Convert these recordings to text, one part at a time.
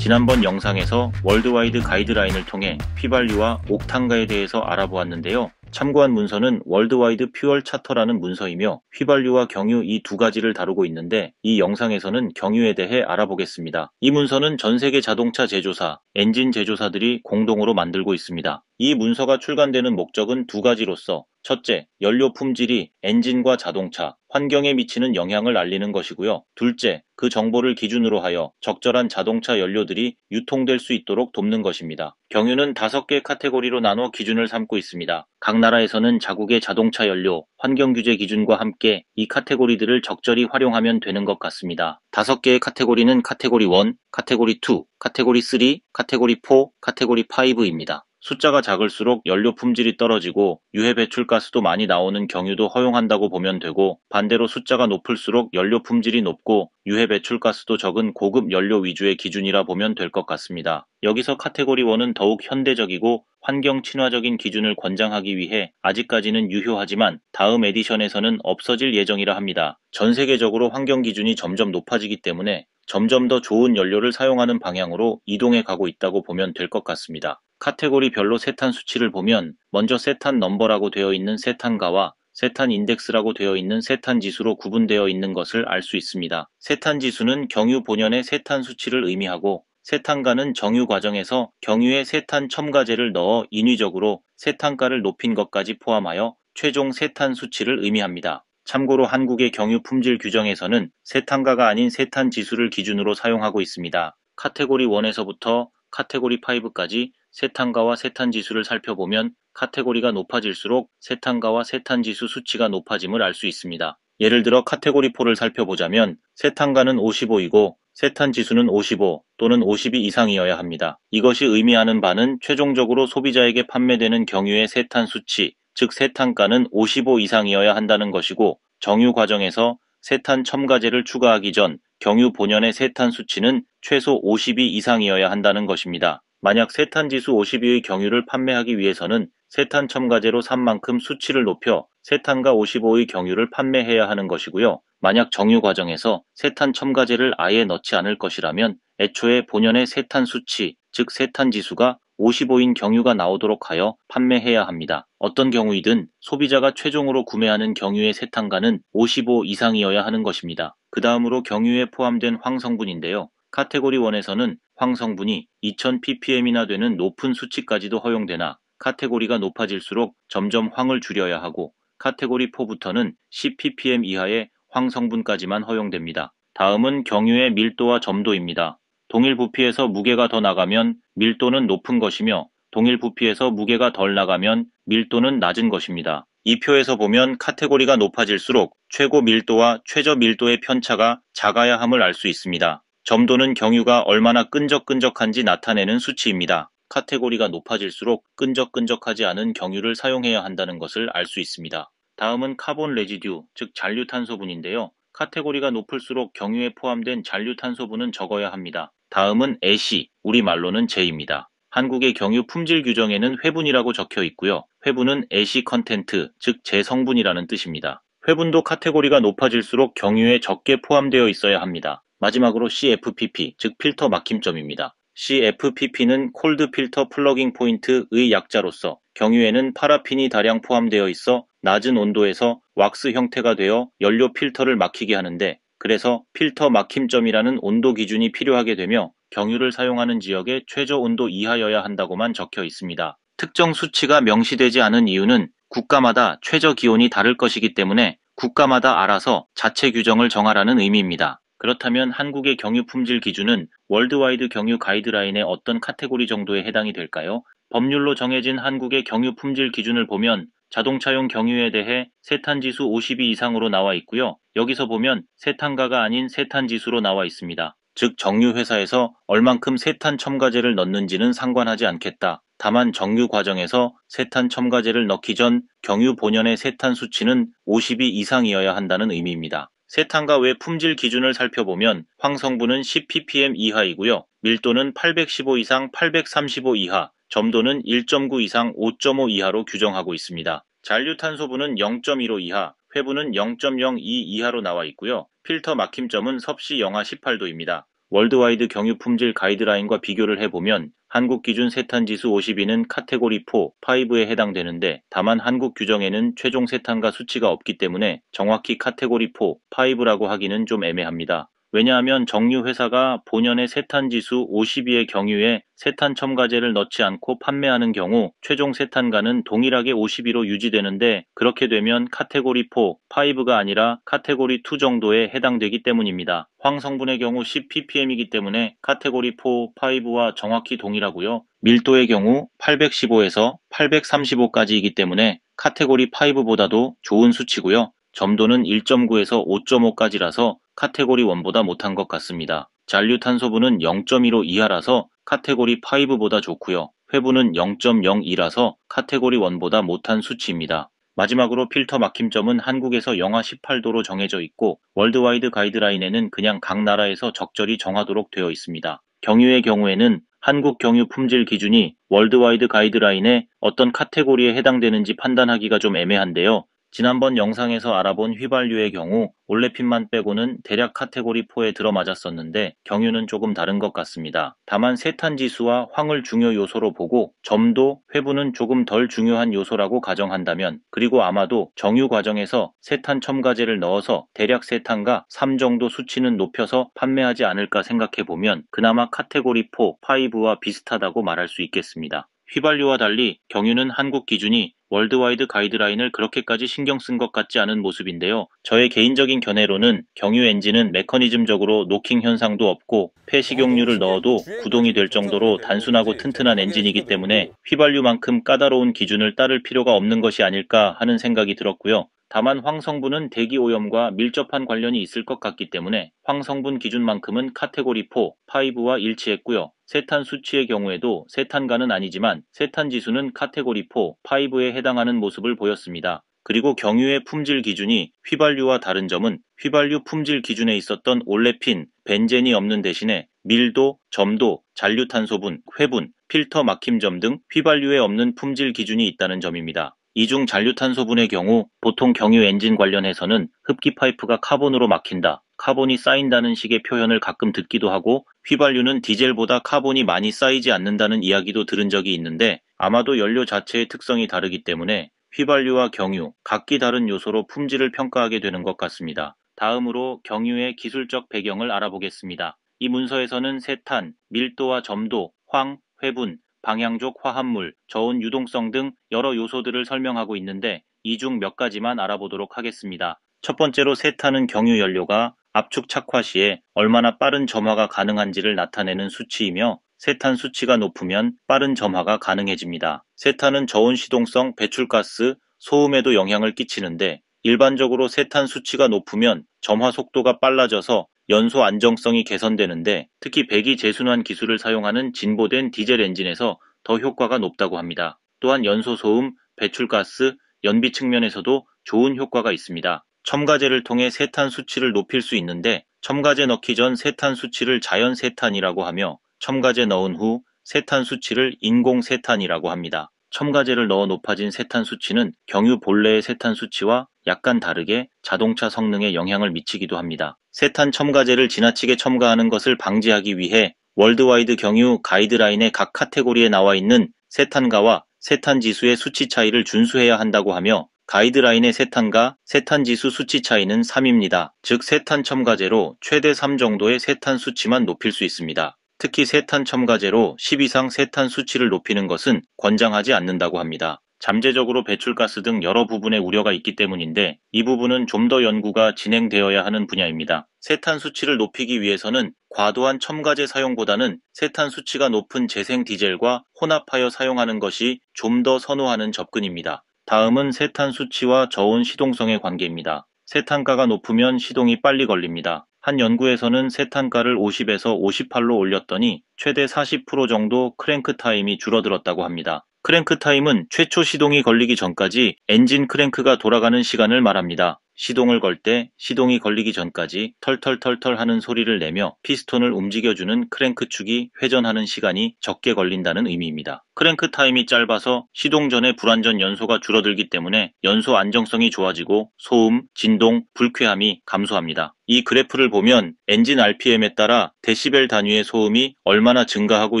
지난번 영상에서 월드와이드 가이드라인을 통해 휘발유와 옥탄가에 대해서 알아보았는데요. 참고한 문서는 월드와이드 퓨얼 차터라는 문서이며 휘발유와 경유 이 두 가지를 다루고 있는데 이 영상에서는 경유에 대해 알아보겠습니다. 이 문서는 전 세계 자동차 제조사, 엔진 제조사들이 공동으로 만들고 있습니다. 이 문서가 출간되는 목적은 두 가지로서 첫째, 연료 품질이 엔진과 자동차, 환경에 미치는 영향을 알리는 것이고요. 둘째, 그 정보를 기준으로 하여 적절한 자동차 연료들이 유통될 수 있도록 돕는 것입니다. 경유는 다섯 개 카테고리로 나눠 기준을 삼고 있습니다. 각 나라에서는 자국의 자동차 연료, 환경 규제 기준과 함께 이 카테고리들을 적절히 활용하면 되는 것 같습니다. 다섯 개의 카테고리는 카테고리 1, 카테고리 2, 카테고리 3, 카테고리 4, 카테고리 5입니다. 숫자가 작을수록 연료 품질이 떨어지고 유해 배출가스도 많이 나오는 경유도 허용한다고 보면 되고 반대로 숫자가 높을수록 연료 품질이 높고 유해 배출가스도 적은 고급 연료 위주의 기준이라 보면 될 것 같습니다. 여기서 카테고리 1은 더욱 현대적이고 환경 친화적인 기준을 권장하기 위해 아직까지는 유효하지만 다음 에디션에서는 없어질 예정이라 합니다. 전 세계적으로 환경 기준이 점점 높아지기 때문에 점점 더 좋은 연료를 사용하는 방향으로 이동해 가고 있다고 보면 될 것 같습니다. 카테고리별로 세탄 수치를 보면 먼저 세탄 넘버라고 되어 있는 세탄가와 세탄 인덱스라고 되어 있는 세탄 지수로 구분되어 있는 것을 알 수 있습니다. 세탄 지수는 경유 본연의 세탄 수치를 의미하고 세탄가는 정유 과정에서 경유에 세탄 첨가제를 넣어 인위적으로 세탄가를 높인 것까지 포함하여 최종 세탄 수치를 의미합니다. 참고로 한국의 경유 품질 규정에서는 세탄가가 아닌 세탄 지수를 기준으로 사용하고 있습니다. 카테고리 1에서부터 카테고리 5까지 세탄가와 세탄지수를 살펴보면 카테고리가 높아질수록 세탄가와 세탄지수 수치가 높아짐을 알 수 있습니다. 예를 들어 카테고리 4를 살펴보자면 세탄가는 55이고 세탄지수는 55 또는 52 이상이어야 합니다. 이것이 의미하는 바는 최종적으로 소비자에게 판매되는 경유의 세탄 수치, 즉 세탄가는 55 이상이어야 한다는 것이고 정유 과정에서 세탄 첨가제를 추가하기 전 경유 본연의 세탄 수치는 최소 52 이상이어야 한다는 것입니다. 만약 세탄지수 52의 경유를 판매하기 위해서는 세탄 첨가제로 산 만큼 수치를 높여 세탄과 55의 경유를 판매해야 하는 것이고요. 만약 정유 과정에서 세탄 첨가제를 아예 넣지 않을 것이라면 애초에 본연의 세탄 수치, 즉 세탄 지수가 55인 경유가 나오도록 하여 판매해야 합니다. 어떤 경우이든 소비자가 최종으로 구매하는 경유의 세탄가는 55 이상이어야 하는 것입니다. 그 다음으로 경유에 포함된 황성분인데요. 카테고리 1에서는 황성분이 2000ppm이나 되는 높은 수치까지도 허용되나 카테고리가 높아질수록 점점 황을 줄여야 하고 카테고리 4부터는 10ppm 이하의 황성분까지만 허용됩니다. 다음은 경유의 밀도와 점도입니다. 동일 부피에서 무게가 더 나가면 밀도는 높은 것이며 동일 부피에서 무게가 덜 나가면 밀도는 낮은 것입니다. 이 표에서 보면 카테고리가 높아질수록 최고 밀도와 최저 밀도의 편차가 작아야 함을 알 수 있습니다. 점도는 경유가 얼마나 끈적끈적한지 나타내는 수치입니다. 카테고리가 높아질수록 끈적끈적하지 않은 경유를 사용해야 한다는 것을 알 수 있습니다. 다음은 카본 레지듀, 즉 잔류탄소분인데요. 카테고리가 높을수록 경유에 포함된 잔류탄소분은 적어야 합니다. 다음은 애시, 우리말로는 제입니다. 한국의 경유 품질 규정에는 회분이라고 적혀 있고요. 회분은 애시 컨텐트, 즉 재성분이라는 뜻입니다. 회분도 카테고리가 높아질수록 경유에 적게 포함되어 있어야 합니다. 마지막으로 CFPP, 즉 필터 막힘점입니다. CFPP는 콜드 필터 플러깅 포인트의 약자로서 경유에는 파라핀이 다량 포함되어 있어 낮은 온도에서 왁스 형태가 되어 연료 필터를 막히게 하는데 그래서 필터 막힘점이라는 온도 기준이 필요하게 되며 경유를 사용하는 지역의 최저 온도 이하여야 한다고만 적혀 있습니다. 특정 수치가 명시되지 않은 이유는 국가마다 최저 기온이 다를 것이기 때문에 국가마다 알아서 자체 규정을 정하라는 의미입니다. 그렇다면 한국의 경유 품질 기준은 월드와이드 경유 가이드라인의 어떤 카테고리 정도에 해당이 될까요? 법률로 정해진 한국의 경유 품질 기준을 보면 자동차용 경유에 대해 세탄지수 5 0 이상으로 이 나와 있고요. 여기서 보면 세탄가가 아닌 세탄지수로 나와 있습니다. 즉 정유회사에서 얼만큼 세탄 첨가제를 넣는지는 상관하지 않겠다. 다만 정유 과정에서 세탄 첨가제를 넣기 전 경유 본연의 세탄 수치는 5 0이 이상이어야 한다는 의미입니다. 세탄과 외 품질 기준을 살펴보면 황성분은 10ppm 이하이고요. 밀도는 815 이상 835 이하, 점도는 1.9 이상 5.5 이하로 규정하고 있습니다. 잔류탄소분은 0.15 이하, 회분은 0.02 이하로 나와 있고요. 필터 막힘점은 섭씨 영하 18도입니다. 월드와이드 경유 품질 가이드라인과 비교를 해보면 한국 기준 세탄지수 50위는 카테고리 4, 5에 해당되는데 다만 한국 규정에는 최종 세탄가 수치가 없기 때문에 정확히 카테고리 4, 5라고 하기는 좀 애매합니다. 왜냐하면 정유회사가 본연의 세탄지수 50위의 경유에 세탄 첨가제를 넣지 않고 판매하는 경우 최종 세탄가는 동일하게 50위로 유지되는데 그렇게 되면 카테고리 4, 5가 아니라 카테고리 2 정도에 해당되기 때문입니다. 황성분의 경우 10ppm이기 때문에 카테고리 4, 5와 정확히 동일하고요. 밀도의 경우 815에서 835까지이기 때문에 카테고리 5보다도 좋은 수치고요. 점도는 1.9에서 5.5까지라서 카테고리 1보다 못한 것 같습니다. 잔류탄소분은 0.15 이하라서 카테고리 5보다 좋고요. 회분은 0.02라서 카테고리 1보다 못한 수치입니다. 마지막으로 필터 막힘점은 한국에서 영하 18도로 정해져 있고 월드와이드 가이드라인에는 그냥 각 나라에서 적절히 정하도록 되어 있습니다. 경유의 경우에는 한국 경유 품질 기준이 월드와이드 가이드라인에 어떤 카테고리에 해당되는지 판단하기가 좀 애매한데요. 지난번 영상에서 알아본 휘발유의 경우 올레핀만 빼고는 대략 카테고리 4에 들어맞았었는데 경유는 조금 다른 것 같습니다. 다만 세탄 지수와 황을 중요 요소로 보고 점도 회분은 조금 덜 중요한 요소라고 가정한다면 그리고 아마도 정유 과정에서 세탄 첨가제를 넣어서 대략 세탄과 3 정도 수치는 높여서 판매하지 않을까 생각해보면 그나마 카테고리 4, 5와 비슷하다고 말할 수 있겠습니다. 휘발유와 달리 경유는 한국 기준이 월드와이드 가이드라인을 그렇게까지 신경 쓴 것 같지 않은 모습인데요. 저의 개인적인 견해로는 경유 엔진은 메커니즘적으로 노킹 현상도 없고 폐식용유를 넣어도 구동이 될 정도로 단순하고 튼튼한 엔진이기 때문에 휘발유만큼 까다로운 기준을 따를 필요가 없는 것이 아닐까 하는 생각이 들었고요. 다만 황성분은 대기오염과 밀접한 관련이 있을 것 같기 때문에 황성분 기준만큼은 카테고리 4, 5와 일치했고요. 세탄 수치의 경우에도 세탄가는 아니지만 세탄 지수는 카테고리 4, 5에 해당하는 모습을 보였습니다. 그리고 경유의 품질 기준이 휘발유와 다른 점은 휘발유 품질 기준에 있었던 올레핀, 벤젠이 없는 대신에 밀도, 점도, 잔류탄소분, 회분, 필터 막힘점 등 휘발유에 없는 품질 기준이 있다는 점입니다. 이중 잔류탄소분의 경우 보통 경유 엔진 관련해서는 흡기 파이프가 카본으로 막힌다, 카본이 쌓인다는 식의 표현을 가끔 듣기도 하고 휘발유는 디젤보다 카본이 많이 쌓이지 않는다는 이야기도 들은 적이 있는데 아마도 연료 자체의 특성이 다르기 때문에 휘발유와 경유, 각기 다른 요소로 품질을 평가하게 되는 것 같습니다. 다음으로 경유의 기술적 배경을 알아보겠습니다. 이 문서에서는 세탄, 밀도와 점도, 황, 회분, 방향족 화합물, 저온 유동성 등 여러 요소들을 설명하고 있는데 이 중 몇 가지만 알아보도록 하겠습니다. 첫 번째로 세탄은 경유 연료가 압축 착화 시에 얼마나 빠른 점화가 가능한지를 나타내는 수치이며 세탄 수치가 높으면 빠른 점화가 가능해집니다. 세탄은 저온 시동성 배출가스, 소음에도 영향을 끼치는데 일반적으로 세탄 수치가 높으면 점화 속도가 빨라져서 연소 안정성이 개선되는데 특히 배기 재순환 기술을 사용하는 진보된 디젤 엔진에서 더 효과가 높다고 합니다. 또한 연소 소음, 배출가스, 연비 측면에서도 좋은 효과가 있습니다. 첨가제를 통해 세탄 수치를 높일 수 있는데 첨가제 넣기 전 세탄 수치를 자연 세탄이라고 하며 첨가제 넣은 후 세탄 수치를 인공 세탄이라고 합니다. 첨가제를 넣어 높아진 세탄 수치는 경유 본래의 세탄 수치와 약간 다르게 자동차 성능에 영향을 미치기도 합니다. 세탄 첨가제를 지나치게 첨가하는 것을 방지하기 위해 월드와이드 경유 가이드라인의 각 카테고리에 나와 있는 세탄가와 세탄 지수의 수치 차이를 준수해야 한다고 하며 가이드라인의 세탄가 세탄 지수 수치 차이는 3입니다. 즉 세탄 첨가제로 최대 3 정도의 세탄 수치만 높일 수 있습니다. 특히 세탄 첨가제로 10 이상 세탄 수치를 높이는 것은 권장하지 않는다고 합니다. 잠재적으로 배출가스 등 여러 부분의 우려가 있기 때문인데 이 부분은 좀 더 연구가 진행되어야 하는 분야입니다. 세탄 수치를 높이기 위해서는 과도한 첨가제 사용보다는 세탄 수치가 높은 재생 디젤과 혼합하여 사용하는 것이 좀 더 선호하는 접근입니다. 다음은 세탄 수치와 저온 시동성의 관계입니다. 세탄가가 높으면 시동이 빨리 걸립니다. 한 연구에서는 세탄가를 50에서 58로 올렸더니 최대 40% 정도 크랭크 타임이 줄어들었다고 합니다. 크랭크 타임은 최초 시동이 걸리기 전까지 엔진 크랭크가 돌아가는 시간을 말합니다. 시동을 걸 때 시동이 걸리기 전까지 털털털털 하는 소리를 내며 피스톤을 움직여주는 크랭크축이 회전하는 시간이 적게 걸린다는 의미입니다. 크랭크 타임이 짧아서 시동 전에 불완전 연소가 줄어들기 때문에 연소 안정성이 좋아지고 소음, 진동, 불쾌함이 감소합니다. 이 그래프를 보면 엔진 RPM에 따라 데시벨 단위의 소음이 얼마나 증가하고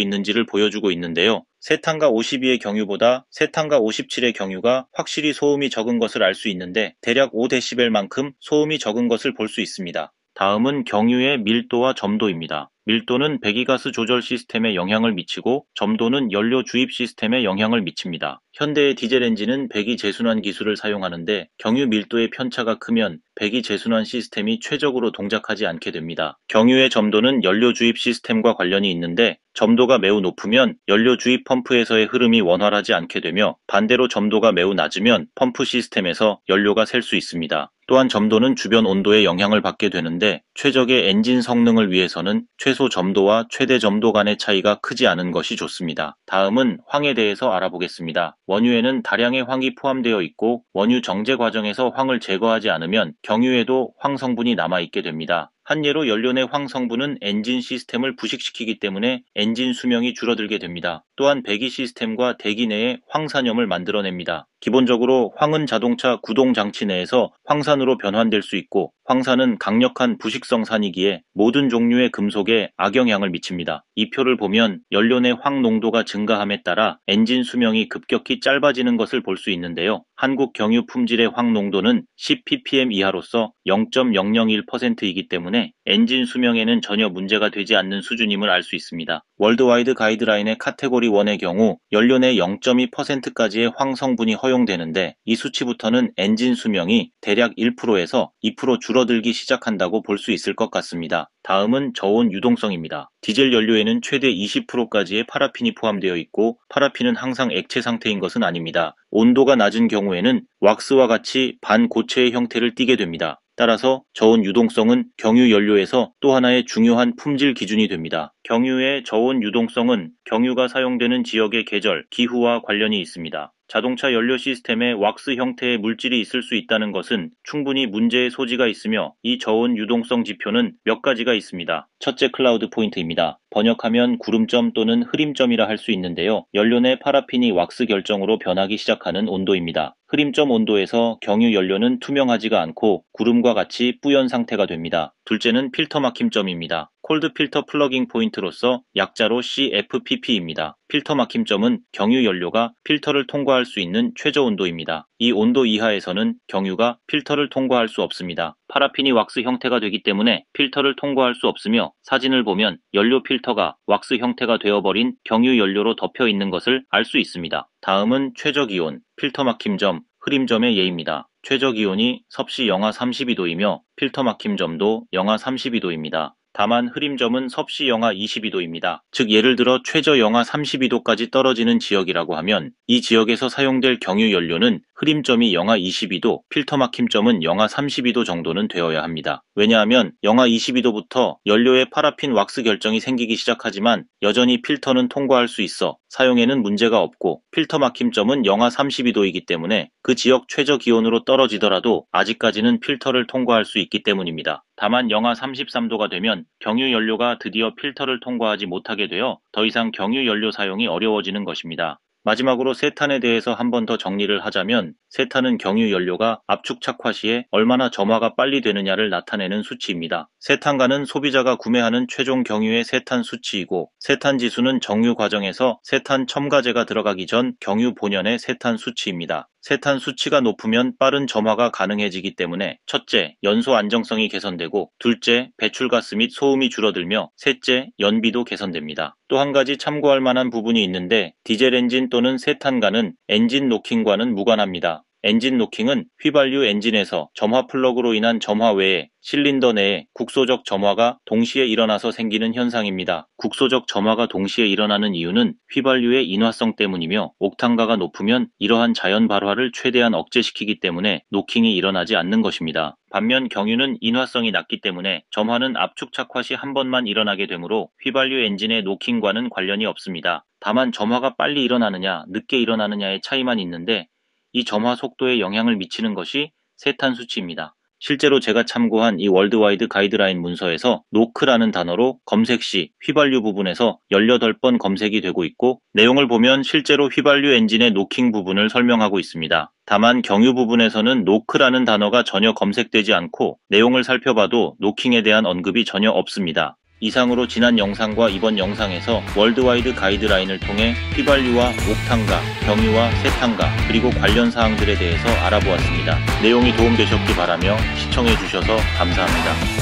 있는지를 보여주고 있는데요. 세탄과 52의 경유보다 세탄과 57의 경유가 확실히 소음이 적은 것을 알 수 있는데 대략 5dB만큼 소음이 적은 것을 볼 수 있습니다. 다음은 경유의 밀도와 점도입니다. 밀도는 배기가스 조절 시스템에 영향을 미치고 점도는 연료 주입 시스템에 영향을 미칩니다. 현대의 디젤 엔진은 배기 재순환 기술을 사용하는데 경유 밀도의 편차가 크면 배기 재순환 시스템이 최적으로 동작하지 않게 됩니다. 경유의 점도는 연료 주입 시스템과 관련이 있는데 점도가 매우 높으면 연료 주입 펌프에서의 흐름이 원활하지 않게 되며 반대로 점도가 매우 낮으면 펌프 시스템에서 연료가 셀 수 있습니다. 또한 점도는 주변 온도의 영향을 받게 되는데 최적의 엔진 성능을 위해서는 최소 점도와 최대 점도 간의 차이가 크지 않은 것이 좋습니다. 다음은 황에 대해서 알아보겠습니다. 원유에는 다량의 황이 포함되어 있고 원유 정제 과정에서 황을 제거하지 않으면 경유에도 황 성분이 남아있게 됩니다. 한 예로 연료내 황 성분은 엔진 시스템을 부식시키기 때문에 엔진 수명이 줄어들게 됩니다. 또한 배기 시스템과 대기 내에 황산염을 만들어냅니다. 기본적으로 황은 자동차 구동 장치 내에서 황산으로 변환될 수 있고 황산은 강력한 부식성 산이기에 모든 종류의 금속에 악영향을 미칩니다. 이 표를 보면 연료내 황 농도가 증가함에 따라 엔진 수명이 급격히 짧아지는 것을 볼 수 있는데요. 한국 경유 품질의 황 농도는 10ppm 이하로서 0.001%이기 때문에 엔진 수명에는 전혀 문제가 되지 않는 수준임을 알 수 있습니다. 월드와이드 가이드라인의 카테고리 1의 경우 연료내 0.2%까지의 황 성분이 허용 허용되는데 이 수치부터는 엔진 수명이 대략 1%에서 2% 줄어들기 시작한다고 볼 수 있을 것 같습니다. 다음은 저온 유동성입니다. 디젤 연료에는 최대 20%까지의 파라핀이 포함되어 있고 파라핀은 항상 액체 상태인 것은 아닙니다. 온도가 낮은 경우에는 왁스와 같이 반고체의 형태를 띠게 됩니다. 따라서 저온 유동성은 경유 연료에서 또 하나의 중요한 품질 기준이 됩니다. 경유의 저온 유동성은 경유가 사용되는 지역의 계절, 기후와 관련이 있습니다. 자동차 연료 시스템에 왁스 형태의 물질이 있을 수 있다는 것은 충분히 문제의 소지가 있으며 이 저온 유동성 지표는 몇 가지가 있습니다. 첫째 클라우드 포인트입니다. 번역하면 구름점 또는 흐림점이라 할 수 있는데요. 연료 내 파라핀이 왁스 결정으로 변하기 시작하는 온도입니다. 흐림점 온도에서 경유 연료는 투명하지가 않고 구름과 같이 뿌연 상태가 됩니다. 둘째는 필터 막힘점입니다. 콜드 필터 플러깅 포인트로서 약자로 CFPP입니다. 필터 막힘점은 경유 연료가 필터를 통과할 수 있는 최저 온도입니다. 이 온도 이하에서는 경유가 필터를 통과할 수 없습니다. 파라핀이 왁스 형태가 되기 때문에 필터를 통과할 수 없으며 사진을 보면 연료 필터가 왁스 형태가 되어버린 경유 연료로 덮여 있는 것을 알 수 있습니다. 다음은 최저 기온, 필터 막힘점, 흐림점의 예입니다. 최저 기온이 섭씨 영하 32도이며 필터 막힘점도 영하 32도입니다. 다만 흐림점은 섭씨 영하 22도입니다. 즉 예를 들어 최저 영하 32도까지 떨어지는 지역이라고 하면 이 지역에서 사용될 경유연료는 흐림점이 영하 22도, 필터 막힘점은 영하 32도 정도는 되어야 합니다. 왜냐하면 영하 22도부터 연료에 파라핀 왁스 결정이 생기기 시작하지만 여전히 필터는 통과할 수 있어 사용에는 문제가 없고 필터 막힘점은 영하 32도이기 때문에 그 지역 최저 기온으로 떨어지더라도 아직까지는 필터를 통과할 수 있기 때문입니다. 다만 영하 33도가 되면 경유 연료가 드디어 필터를 통과하지 못하게 되어 더 이상 경유 연료 사용이 어려워지는 것입니다. 마지막으로 세탄에 대해서 한 번 더 정리를 하자면 세탄은 경유 연료가 압축 착화 시에 얼마나 점화가 빨리 되느냐를 나타내는 수치입니다. 세탄가는 소비자가 구매하는 최종 경유의 세탄 수치이고 세탄 지수는 정유 과정에서 세탄 첨가제가 들어가기 전 경유 본연의 세탄 수치입니다. 세탄 수치가 높으면 빠른 점화가 가능해지기 때문에 첫째, 연소 안정성이 개선되고 둘째, 배출가스 및 소음이 줄어들며 셋째, 연비도 개선됩니다. 또 한 가지 참고할 만한 부분이 있는데 디젤 엔진 또는 세탄가는 엔진 노킹과는 무관합니다. 엔진 노킹은 휘발유 엔진에서 점화 플러그로 인한 점화 외에 실린더 내에 국소적 점화가 동시에 일어나서 생기는 현상입니다. 국소적 점화가 동시에 일어나는 이유는 휘발유의 인화성 때문이며 옥탄가가 높으면 이러한 자연 발화를 최대한 억제시키기 때문에 노킹이 일어나지 않는 것입니다. 반면 경유는 인화성이 낮기 때문에 점화는 압축 착화 시 한 번만 일어나게 되므로 휘발유 엔진의 노킹과는 관련이 없습니다. 다만 점화가 빨리 일어나느냐 늦게 일어나느냐의 차이만 있는데 이 점화 속도에 영향을 미치는 것이 세탄 수치입니다. 실제로 제가 참고한 이 월드와이드 가이드라인 문서에서 노크라는 단어로 검색 시 휘발유 부분에서 18번 검색이 되고 있고 내용을 보면 실제로 휘발유 엔진의 노킹 부분을 설명하고 있습니다. 다만 경유 부분에서는 노크라는 단어가 전혀 검색되지 않고 내용을 살펴봐도 노킹에 대한 언급이 전혀 없습니다. 이상으로 지난 영상과 이번 영상에서 월드와이드 가이드라인을 통해 휘발유와 옥탄가 경유와 세탄가 그리고 관련 사항들에 대해서 알아보았습니다. 내용이 도움되셨기 바라며 시청해주셔서 감사합니다.